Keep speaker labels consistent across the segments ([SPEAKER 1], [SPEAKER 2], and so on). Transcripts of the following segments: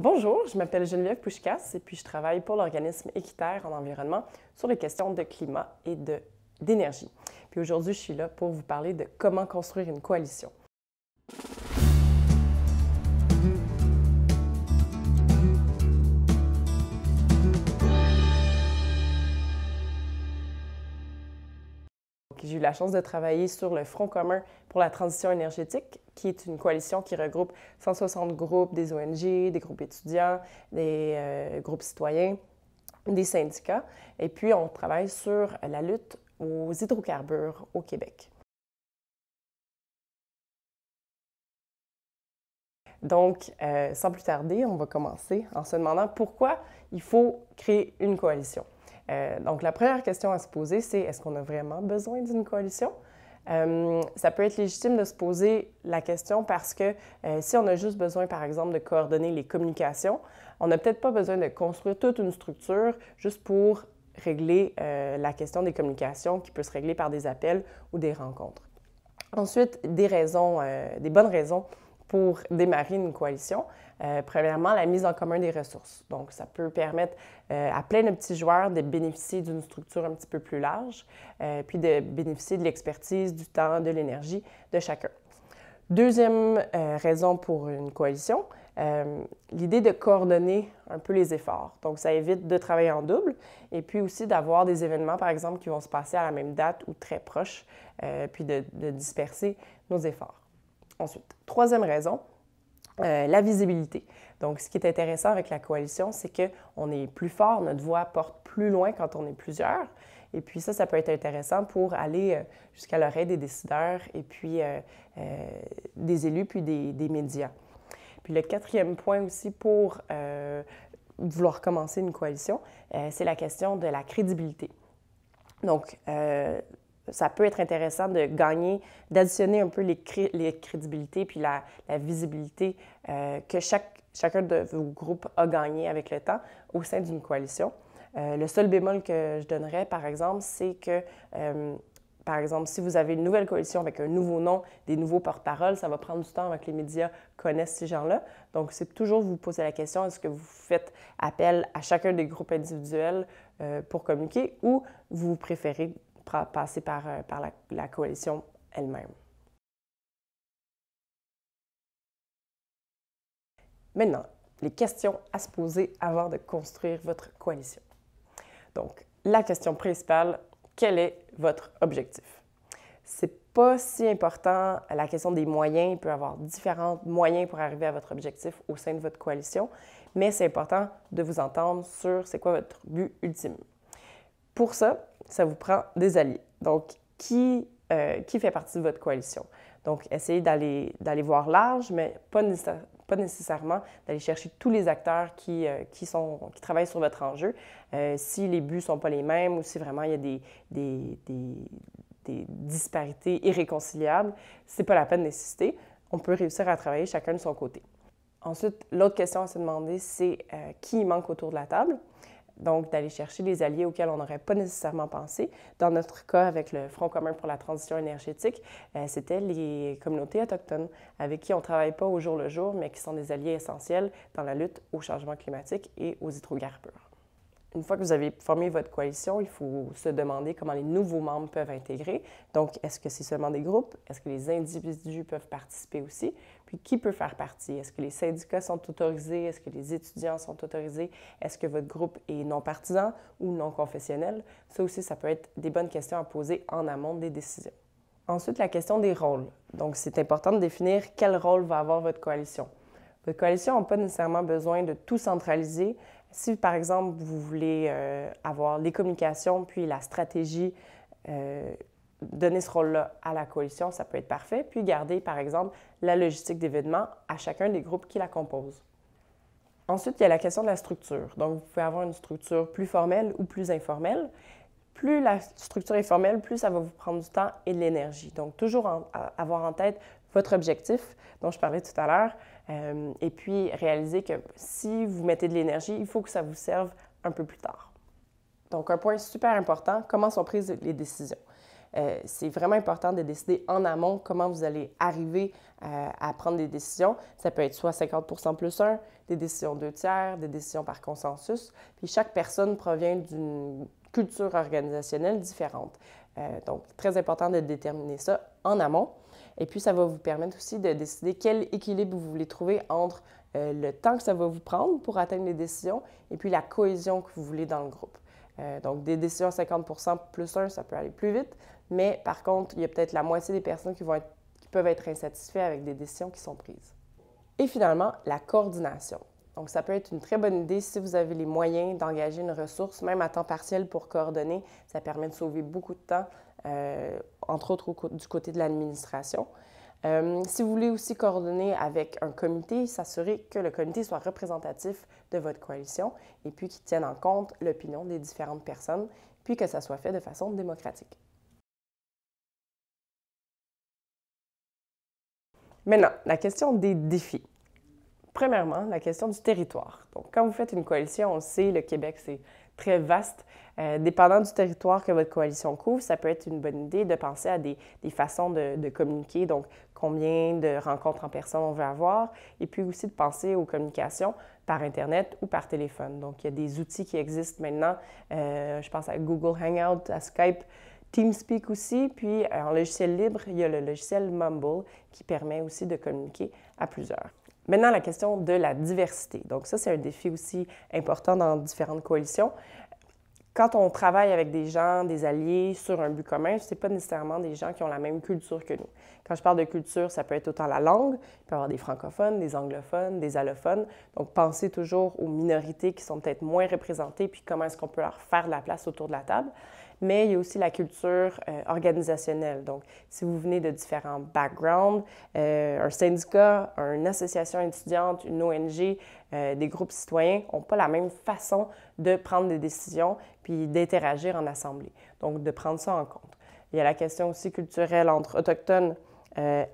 [SPEAKER 1] Bonjour, je m'appelle Geneviève Pouchkas et puis je travaille pour l'organisme Équitaire en environnement sur les questions de climat et d'énergie. Puis aujourd'hui, je suis là pour vous parler de comment construire une coalition. J'ai eu la chance de travailler sur le Front commun pour la transition énergétique, qui est une coalition qui regroupe 160 groupes, des ONG, des groupes étudiants, des euh, groupes citoyens, des syndicats. Et puis, on travaille sur la lutte aux hydrocarbures au Québec. Donc, euh, sans plus tarder, on va commencer en se demandant pourquoi il faut créer une coalition. Euh, donc, la première question à se poser, c'est est-ce qu'on a vraiment besoin d'une coalition? Euh, ça peut être légitime de se poser la question parce que euh, si on a juste besoin, par exemple, de coordonner les communications, on n'a peut-être pas besoin de construire toute une structure juste pour régler la question des communications qui peut se régler par des appels ou des rencontres. Ensuite, des raisons, des bonnes raisons pour démarrer une coalition. Euh, premièrement, la mise en commun des ressources. Donc, ça peut permettre euh, à plein de petits joueurs de bénéficier d'une structure un petit peu plus large, euh, puis de bénéficier de l'expertise, du temps, de l'énergie de chacun. Deuxième raison pour une coalition, l'idée de coordonner un peu les efforts. Donc, ça évite de travailler en double et puis aussi d'avoir des événements, par exemple, qui vont se passer à la même date ou très proche, puis de disperser nos efforts. Ensuite, troisième raison, euh, la visibilité. Donc, ce qui est intéressant avec la coalition, c'est qu'on est plus fort, notre voix porte plus loin quand on est plusieurs. Et puis ça, ça peut être intéressant pour aller euh, jusqu'à l'oreille des décideurs et puis euh, des élus, puis des, des, médias. Puis le quatrième point aussi pour vouloir commencer une coalition, c'est la question de la crédibilité. Donc, ça peut être intéressant de gagner, d'additionner un peu les, les crédibilités puis la, visibilité euh, que chaque, chacun de vos groupes a gagné avec le temps au sein d'une coalition. Euh, le seul bémol que je donnerais, par exemple, c'est que, euh, par exemple, si vous avez une nouvelle coalition avec un nouveau nom, des nouveaux porte paroles ça va prendre du temps avant que les médias connaissent ces gens-là. Donc, c'est toujours vous poser la question, est-ce que vous faites appel à chacun des groupes individuels pour communiquer ou vous préférez passer euh, par, la, la coalition elle-même. Maintenant, les questions à se poser avant de construire votre coalition. Donc, la question principale, quel est votre objectif? C'est pas si important, la question des moyens, il peut y avoir différents moyens pour arriver à votre objectif au sein de votre coalition, mais c'est important de vous entendre sur c'est quoi votre but ultime. Pour ça, ça vous prend des alliés. Donc, qui, euh, fait partie de votre coalition? Donc, essayez d'aller voir large, mais pas, pas nécessairement d'aller chercher tous les acteurs qui, euh, sont, qui travaillent sur votre enjeu. Euh, si les buts ne sont pas les mêmes ou si vraiment il y a des, disparités irréconciliables, ce n'est pas la peine de nécessiter. On peut réussir à travailler chacun de son côté. Ensuite, l'autre question à se demander, c'est qui manque autour de la table. Donc, d'aller chercher des alliés auxquels on n'aurait pas nécessairement pensé. Dans notre cas, avec le Front commun pour la transition énergétique, euh, c'était les communautés autochtones avec qui on ne travaille pas au jour le jour, mais qui sont des alliés essentiels dans la lutte au changement climatique et aux hydrocarbures. Une fois que vous avez formé votre coalition, il faut se demander comment les nouveaux membres peuvent intégrer. Donc, est-ce que c'est seulement des groupes? Est-ce que les individus peuvent participer aussi? Puis qui peut faire partie? Est-ce que les syndicats sont autorisés? Est-ce que les étudiants sont autorisés? Est-ce que votre groupe est non partisan ou non confessionnel? Ça aussi, ça peut être des bonnes questions à poser en amont des décisions. Ensuite, la question des rôles. Donc, c'est important de définir quel rôle va avoir votre coalition. Votre coalition n'a pas nécessairement besoin de tout centraliser. Si, par exemple, vous voulez euh, avoir les communications puis la stratégie euh, donner ce rôle-là à la coalition, ça peut être parfait, puis garder, par exemple, la logistique d'événements à chacun des groupes qui la composent. Ensuite, il y a la question de la structure. Donc, vous pouvez avoir une structure plus formelle ou plus informelle. Plus la structure est formelle, plus ça va vous prendre du temps et de l'énergie. Donc, toujours avoir en tête votre objectif dont je parlais tout à l'heure, euh, et puis réaliser que si vous mettez de l'énergie, il faut que ça vous serve un peu plus tard. Donc, un point super important, comment sont prises les décisions? Euh, c'est vraiment important de décider en amont comment vous allez arriver euh, à prendre des décisions. Ça peut être soit 50 plus 1, des décisions deux tiers, des décisions par consensus. Puis chaque personne provient d'une culture organisationnelle différente. Euh, donc, très important de déterminer ça en amont. Et puis, ça va vous permettre aussi de décider quel équilibre vous voulez trouver entre le temps que ça va vous prendre pour atteindre les décisions et puis la cohésion que vous voulez dans le groupe. donc, des décisions 50 plus 1, ça peut aller plus vite, mais par contre, il y a peut-être la moitié des personnes qui, peuvent être insatisfaites avec des décisions qui sont prises. Et finalement, la coordination. Donc, ça peut être une très bonne idée si vous avez les moyens d'engager une ressource, même à temps partiel, pour coordonner. Ça permet de sauver beaucoup de temps, euh, entre autres du côté de l'administration. Euh, si vous voulez aussi coordonner avec un comité, s'assurer que le comité soit représentatif de votre coalition et puis qu'il tienne en compte l'opinion des différentes personnes, puis que ça soit fait de façon démocratique. Maintenant, la question des défis. Premièrement, la question du territoire. Donc, quand vous faites une coalition, on le sait, le Québec, c'est très vaste. Euh, dépendant du territoire que votre coalition couvre, ça peut être une bonne idée de penser à des, des façons de, communiquer, donc combien de rencontres en personne on veut avoir, et puis aussi de penser aux communications par Internet ou par téléphone. Donc, il y a des outils qui existent maintenant. Euh, je pense à Google Hangout, à Skype, TeamSpeak aussi, puis euh, en logiciel libre, il y a le logiciel Mumble qui permet aussi de communiquer à plusieurs. Maintenant, la question de la diversité. Donc ça, c'est un défi aussi important dans différentes coalitions. Quand on travaille avec des gens, des alliés sur un but commun, ce n'est pas nécessairement des gens qui ont la même culture que nous. Quand je parle de culture, ça peut être autant la langue, il peut y avoir des francophones, des anglophones, des allophones. Donc, pensez toujours aux minorités qui sont peut-être moins représentées, puis comment est-ce qu'on peut leur faire de la place autour de la table mais il y a aussi la culture euh, organisationnelle. Donc, si vous venez de différents backgrounds, euh, un syndicat, une association étudiante, une ONG, euh, des groupes citoyens n'ont pas la même façon de prendre des décisions puis d'interagir en assemblée. Donc, de prendre ça en compte. Il y a la question aussi culturelle entre autochtones euh,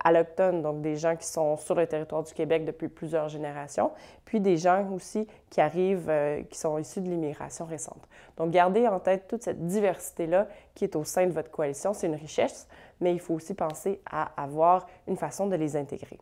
[SPEAKER 1] donc des gens qui sont sur le territoire du Québec depuis plusieurs générations, puis des gens aussi qui arrivent, euh, qui sont issus de l'immigration récente. Donc, gardez en tête toute cette diversité-là qui est au sein de votre coalition. C'est une richesse, mais il faut aussi penser à avoir une façon de les intégrer.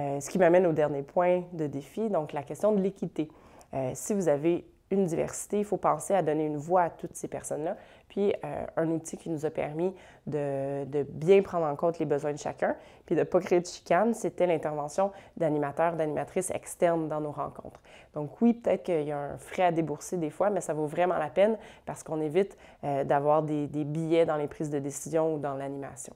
[SPEAKER 1] Euh, ce qui m'amène au dernier point de défi, donc la question de l'équité. Euh, si vous avez une diversité, il faut penser à donner une voix à toutes ces personnes-là. Puis euh, un outil qui nous a permis de, bien prendre en compte les besoins de chacun, puis de ne pas créer de chicane, c'était l'intervention d'animateurs, d'animatrices externes dans nos rencontres. Donc oui, peut-être qu'il y a un frais à débourser des fois, mais ça vaut vraiment la peine parce qu'on évite euh, d'avoir des billets dans les prises de décision ou dans l'animation.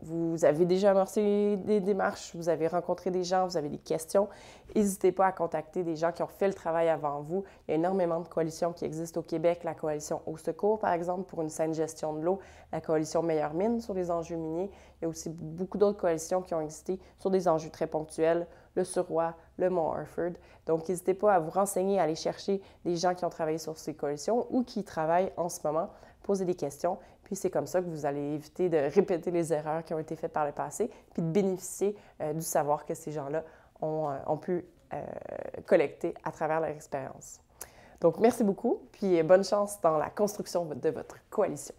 [SPEAKER 1] vous avez déjà amorcé des démarches, vous avez rencontré des gens, vous avez des questions, n'hésitez pas à contacter des gens qui ont fait le travail avant vous. Il y a énormément de coalitions qui existent au Québec, la coalition Au Secours, par exemple, pour une saine gestion de l'eau, la coalition Meilleure Mine sur les enjeux miniers. Il y a aussi beaucoup d'autres coalitions qui ont existé sur des enjeux très ponctuels, le Surroi, le Mont Harford. Donc, n'hésitez pas à vous renseigner, à aller chercher des gens qui ont travaillé sur ces coalitions ou qui travaillent en ce moment, poser des questions puis c'est comme ça que vous allez éviter de répéter les erreurs qui ont été faites par le passé, puis de bénéficier euh, du savoir que ces gens-là ont, euh, pu euh, collecter à travers leur expérience. Donc merci beaucoup, puis bonne chance dans la construction de votre coalition.